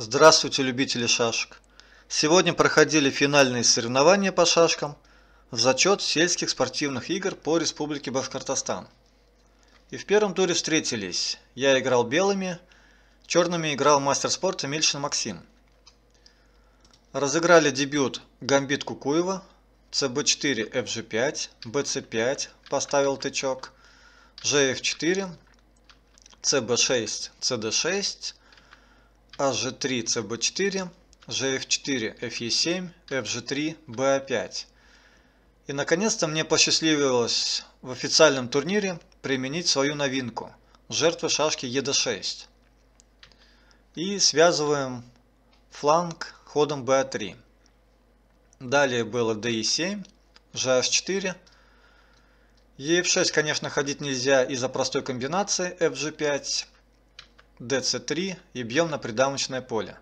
Здравствуйте, любители шашек! Сегодня проходили финальные соревнования по шашкам в зачет сельских спортивных игр по Республике Башкортостан. И в первом туре встретились. Я играл белыми, черными играл мастер спорта Мельшин Максим. Разыграли дебют Гамбит Кукуева, CB4 FG5, BC5 поставил тычок, GF4, CB6 CD6, hg3, cb4, gf4, fe7, fg3, ba5. И наконец-то мне посчастливилось в официальном турнире применить свою новинку – жертвы шашки ед6. И связываем фланг ходом ba3. Далее было di7, gh4. Е 6 конечно, ходить нельзя из-за простой комбинации fg5 dc3 и бьем на придамочное поле.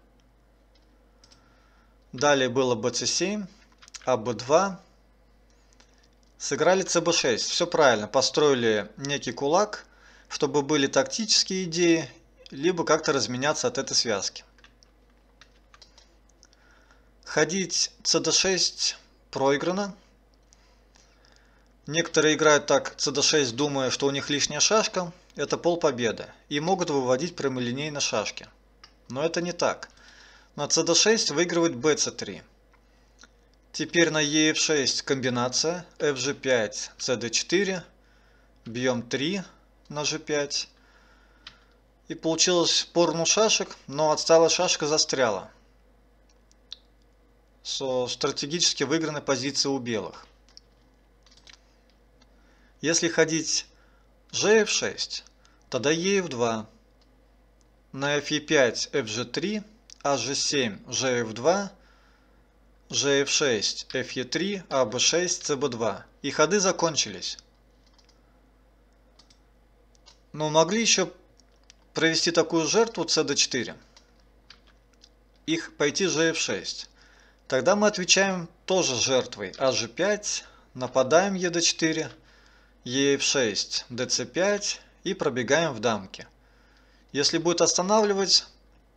Далее было bc7, аб2. Сыграли cb6. Все правильно, построили некий кулак, чтобы были тактические идеи, либо как-то разменяться от этой связки. Ходить cd6 проиграно. Некоторые играют так cd6, думая, что у них лишняя шашка, это пол полпобеды, и могут выводить прямолинейно шашки. Но это не так. На cd6 выигрывает bc3. Теперь на ef6 комбинация fg5, cd4, бьем 3 на g5. И получилось порну шашек, но отсталая шашка застряла. Со стратегически выигранной позиции у белых. Если ходить g 6 тогда e 2 На f 5 fg3, hg7 g f2, а g f6 2 g 6 f 3 ab cb2. И ходы закончились. Но могли еще провести такую жертву cd4. Их пойти g 6 Тогда мы отвечаем тоже жертвой. hg5, а нападаем e 4 EF6, DC5 и пробегаем в дамке. Если будет останавливать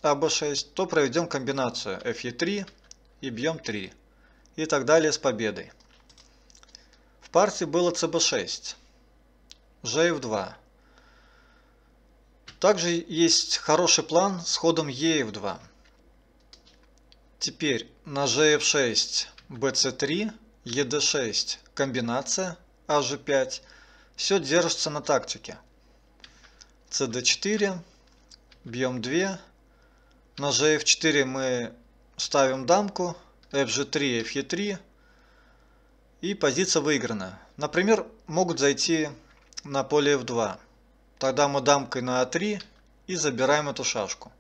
АБ6, то проведем комбинацию FE3 и бьем 3 и так далее с победой. В партии было CB6, GF2. Также есть хороший план с ходом EF2. Теперь на GF6, BC3, ED6 комбинация AG5 а – все держится на тактике. cd4, бьем 2. На gf4 мы ставим дамку, fg3, fe3. И позиция выиграна. Например, могут зайти на поле f2. Тогда мы дамкой на a а 3 и забираем эту шашку.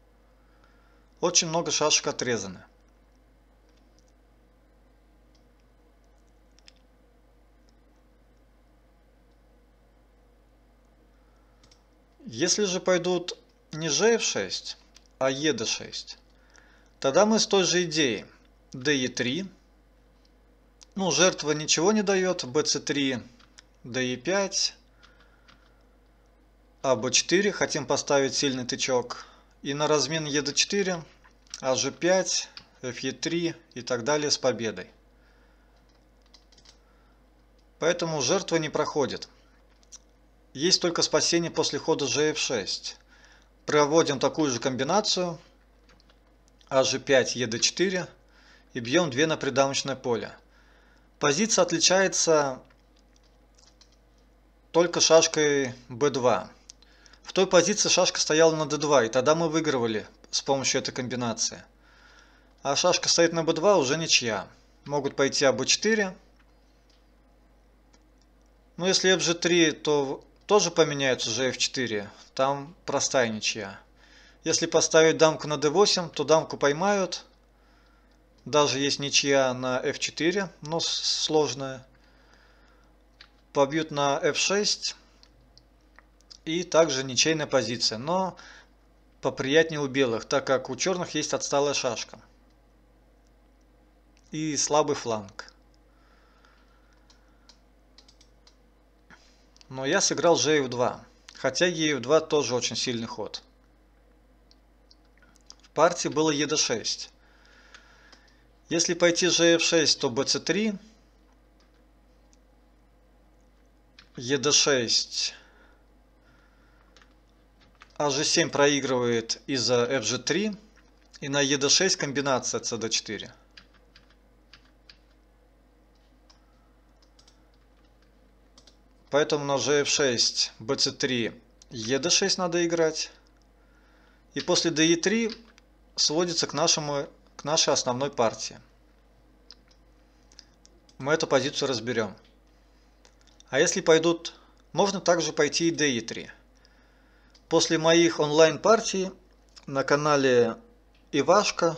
Очень много шашек отрезаны. Если же пойдут не g f6, а e d6, тогда мы с той же идеей d e3, ну жертва ничего не дает, bc3, d e5, а b4 хотим поставить сильный тычок, и на размен e d4, а g5, f 3 и так далее с победой. Поэтому жертва не проходит. Есть только спасение после хода g 6 Проводим такую же комбинацию. hg5, а ed4 и бьем 2 на придамочное поле. Позиция отличается только шашкой b2. В той позиции шашка стояла на d2, и тогда мы выигрывали с помощью этой комбинации. А шашка стоит на b2 уже ничья. Могут пойти ab4. А Но ну, если fg3, то тоже поменяется же f4, там простая ничья. Если поставить дамку на d8, то дамку поймают. Даже есть ничья на f4, но сложная. Побьют на f6. И также ничейная позиция, но поприятнее у белых, так как у черных есть отсталая шашка. И слабый фланг. но я сыграл же e2, хотя e2 тоже очень сильный ход. В партии было e 6 Если пойти же 6 то bc3, e 6 а g7 проигрывает из-за fg3, и на e 6 комбинация cd4. Поэтому на gf6, bc3, ed6 надо играть. И после de3 сводится к, нашему, к нашей основной партии. Мы эту позицию разберем. А если пойдут, можно также пойти и de3. После моих онлайн партий на канале Ивашка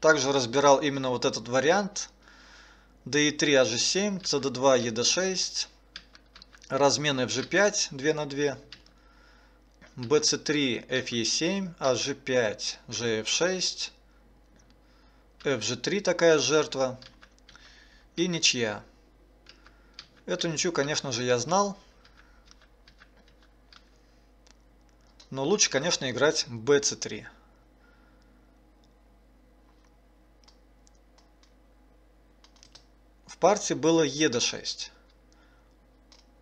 также разбирал именно вот этот вариант. d3, аж 7 cd2, ed6. Размены FG5 2 на 2. BC3 FE7, HG5 GF6. FG3 такая жертва. И ничья. Эту ничью, конечно же, я знал. Но лучше, конечно, играть BC3. В партии было ЕД6.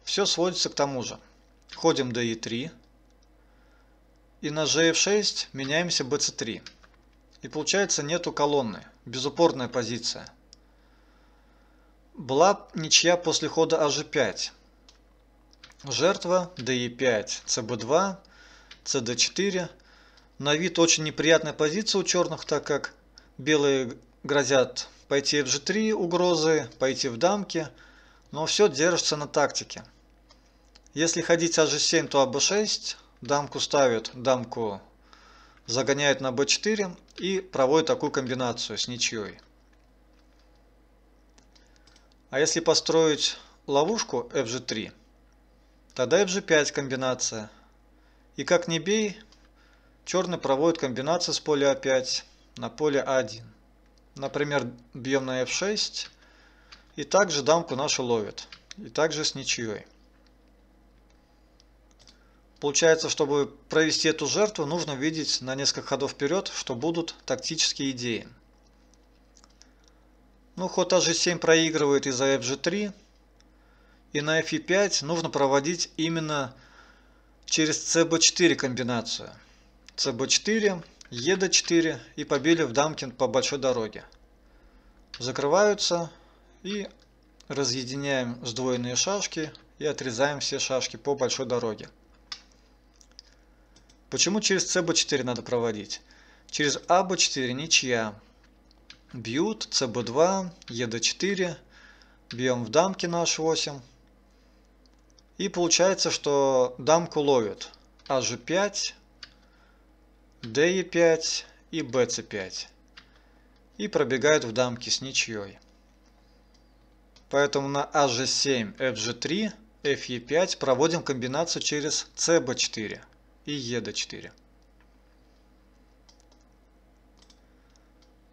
Все сводится к тому же. Ходим до e3. И на gf6 меняемся bc3. И получается нету колонны. Безупорная позиция. Была ничья после хода аж5. Жертва, DE5, CB2, CD4. На вид очень неприятная позиция у черных, так как белые грозят пойти в G3 угрозы, пойти в дамки, но все держится на тактике. Если ходить hg7, то ab6, дамку ставят, дамку загоняет на б 4 и проводит такую комбинацию с ничьей. А если построить ловушку fg3, тогда fg5 комбинация. И как не бей, черный проводит комбинацию с поля а a5 на поле a1. Например, бьем на f6 и также дамку нашу ловит. И также с ничьей. Получается, чтобы провести эту жертву, нужно видеть на несколько ходов вперед, что будут тактические идеи. Ну, ход hg7 а проигрывает из-за fg3. И на fe5 нужно проводить именно через cb4 комбинацию. cb4, ed4 и побили в дамкин по большой дороге. Закрываются и разъединяем сдвоенные шашки и отрезаем все шашки по большой дороге. Почему через cb4 надо проводить? Через аб4 ничья. Бьют, cb2, ед4. Бьем в дамки наш 8. И получается, что дамку ловят hg5, а de5 и bc5. И пробегают в дамки с ничьей. Поэтому на hg7, fg3, fe5 проводим комбинацию через cb4 и Е до 4.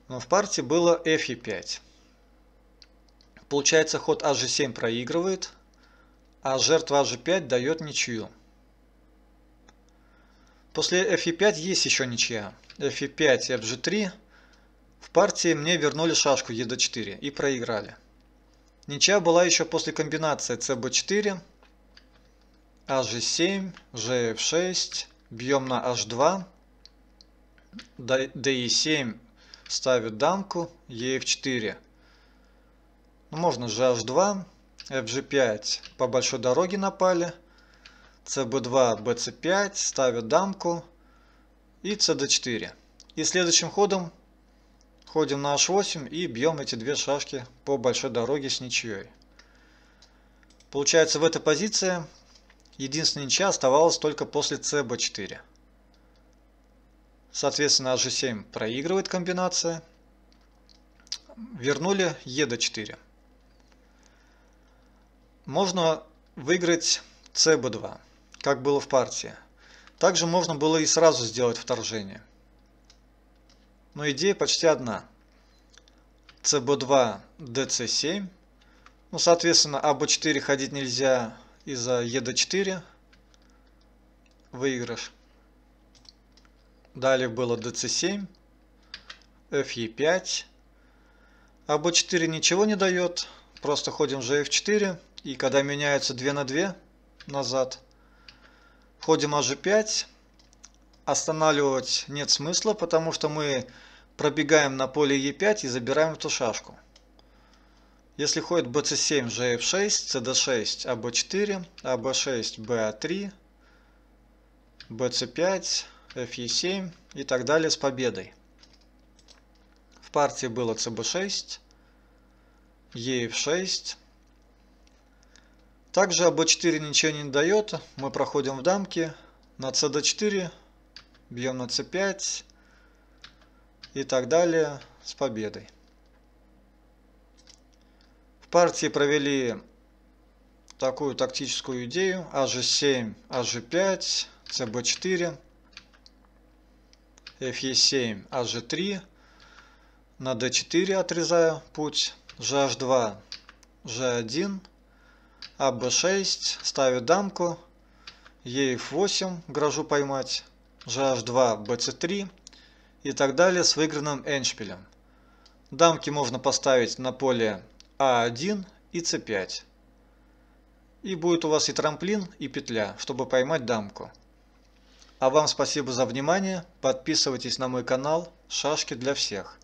Но в партии было F и 5. Получается ход HG7 а проигрывает, а жертва HG5 а дает ничью. После FE5 есть еще ничья. FE5 FG3. В партии мне вернули шашку ED4 и проиграли. Ничья была еще после комбинации CB4, HG7, GF6, бьем на h2, d7 ставит дамку, ef4. Ну, можно же h2, fg5 по большой дороге напали, cb2, bc5 ставит дамку и cd4. И следующим ходом ходим на h8 и бьем эти две шашки по большой дороге с ничьей. Получается в этой позиции Единственная ничья оставалась только после cb4. Соответственно, hg7 проигрывает комбинация. Вернули e до 4. Можно выиграть cb2, как было в партии. Также можно было и сразу сделать вторжение. Но идея почти одна. cb2, dc7. Ну, соответственно, аб4 ходить нельзя, и за ед4 выигрыш. Далее было dc7, fe5. А b4 ничего не дает, просто ходим же f4, и когда меняются 2 на 2 назад, ходим hg5. Останавливать нет смысла, потому что мы пробегаем на поле e5 и забираем эту шашку. Если ходит bc7, gf6, cd6, ab4, ab6, ba3, bc5, fe7 и так далее с победой. В партии было cb6, ef6. Также ab4 а ничего не дает, мы проходим в дамки, на cd4, бьем на c5 и так далее с победой партии провели такую тактическую идею АЖ7, АЖ5, ЦБ4, ФЕ7, АЖ3, на д 4 отрезаю путь, жh 2 ж 1 аб6, ставлю дамку, ef8, грожу поймать, жh 2 bc3 и так далее с выигранным эндшпилем. Дамки можно поставить на поле а1 и С5. И будет у вас и трамплин, и петля, чтобы поймать дамку. А вам спасибо за внимание, подписывайтесь на мой канал «Шашки для всех».